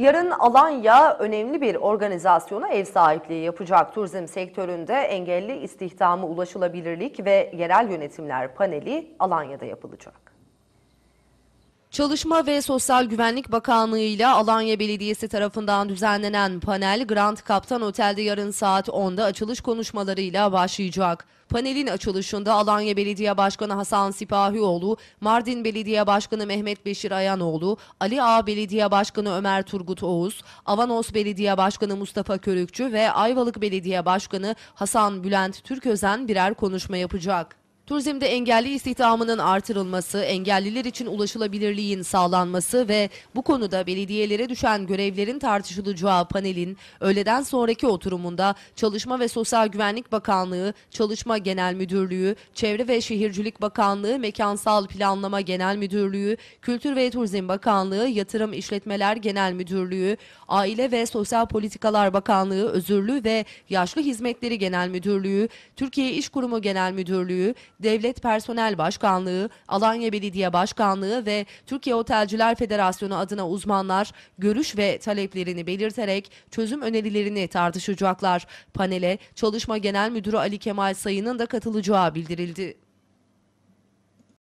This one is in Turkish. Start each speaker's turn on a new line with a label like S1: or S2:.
S1: Yarın Alanya önemli bir organizasyona ev sahipliği yapacak. Turizm sektöründe engelli istihdamı ulaşılabilirlik ve yerel yönetimler paneli Alanya'da yapılacak. Çalışma ve Sosyal Güvenlik Bakanlığı ile Alanya Belediyesi tarafından düzenlenen panel Grand Kaptan Otel'de yarın saat 10'da açılış konuşmalarıyla başlayacak. Panelin açılışında Alanya Belediye Başkanı Hasan Sipahioğlu, Mardin Belediye Başkanı Mehmet Beşir Ayanoğlu, Ali Ağ Belediye Başkanı Ömer Turgut Oğuz, Avanos Belediye Başkanı Mustafa Körükçü ve Ayvalık Belediye Başkanı Hasan Bülent Türközen birer konuşma yapacak. Turizmde engelli istihdamının artırılması, engelliler için ulaşılabilirliğin sağlanması ve bu konuda belediyelere düşen görevlerin tartışılacağı panelin öğleden sonraki oturumunda Çalışma ve Sosyal Güvenlik Bakanlığı, Çalışma Genel Müdürlüğü, Çevre ve Şehircilik Bakanlığı, Mekansal Planlama Genel Müdürlüğü, Kültür ve Turizm Bakanlığı, Yatırım İşletmeler Genel Müdürlüğü, Aile ve Sosyal Politikalar Bakanlığı, Özürlü ve Yaşlı Hizmetleri Genel Müdürlüğü, Türkiye İş Kurumu Genel Müdürlüğü, Devlet Personel Başkanlığı, Alanya Belediye Başkanlığı ve Türkiye Otelciler Federasyonu adına uzmanlar görüş ve taleplerini belirterek çözüm önerilerini tartışacaklar. Panele Çalışma Genel Müdürü Ali Kemal Sayın'ın da katılacağı bildirildi.